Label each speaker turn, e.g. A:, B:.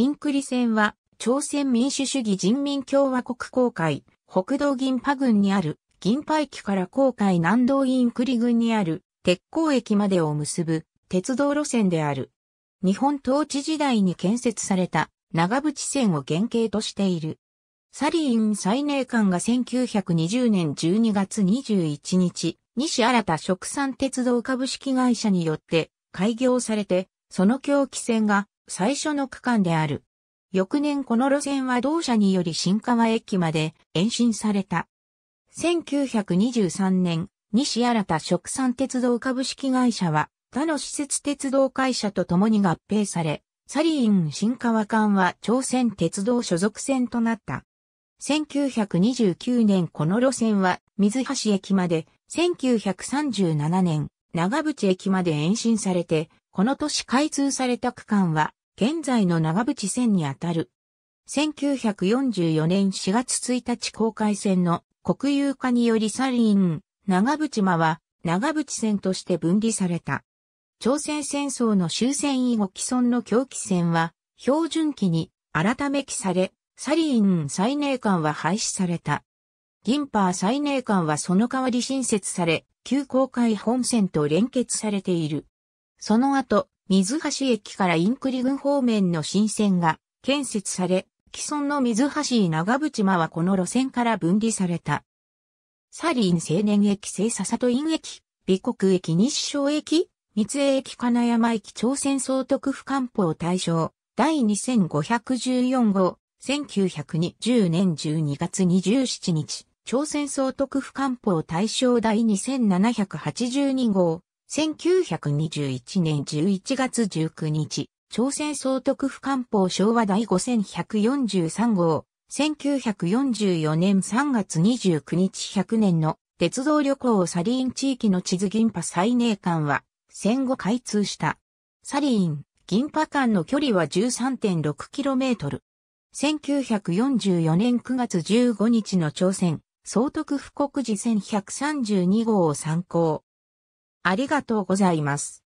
A: インクリ線は、朝鮮民主主義人民共和国公海、北道銀波郡にある、銀波駅から公海南道インクリ郡にある、鉄鋼駅までを結ぶ、鉄道路線である。日本統治時代に建設された、長渕線を原型としている。サリーン最寧館が1920年12月21日、西新食産鉄道株式会社によって開業されて、その狂気線が最初の区間である。翌年この路線は同社により新川駅まで延伸された。1923年、西新田食産鉄道株式会社は他の施設鉄道会社と共に合併され、サリーン新川間は朝鮮鉄道所属線となった。1929年この路線は水橋駅まで、1937年長渕駅まで延伸されて、この年開通された区間は現在の長渕線にあたる。1944年4月1日公開線の国有化によりサリン、長渕間は長渕線として分離された。朝鮮戦争の終戦以後既存の狂気線は標準期に改め期され、サリン再寧館は廃止された。銀波再寧館はその代わり新設され、旧公開本線と連結されている。その後、水橋駅からインクリ郡方面の新線が建設され、既存の水橋長渕間はこの路線から分離された。サリン青年駅清笹戸院駅、美国駅日商駅、三重駅金山駅朝鮮総督府官報大象、第2514号、1920年12月27日、朝鮮総督府官報大象第2782号、1921年11月19日、朝鮮総督府官報昭和第5143号、1944年3月29日100年の鉄道旅行をサリーン地域の地図銀波最寧間は戦後開通した。サリーン、銀波間の距離は 13.6km。1944年9月15日の朝鮮、総督府国寺1132号を参考。ありがとうございます。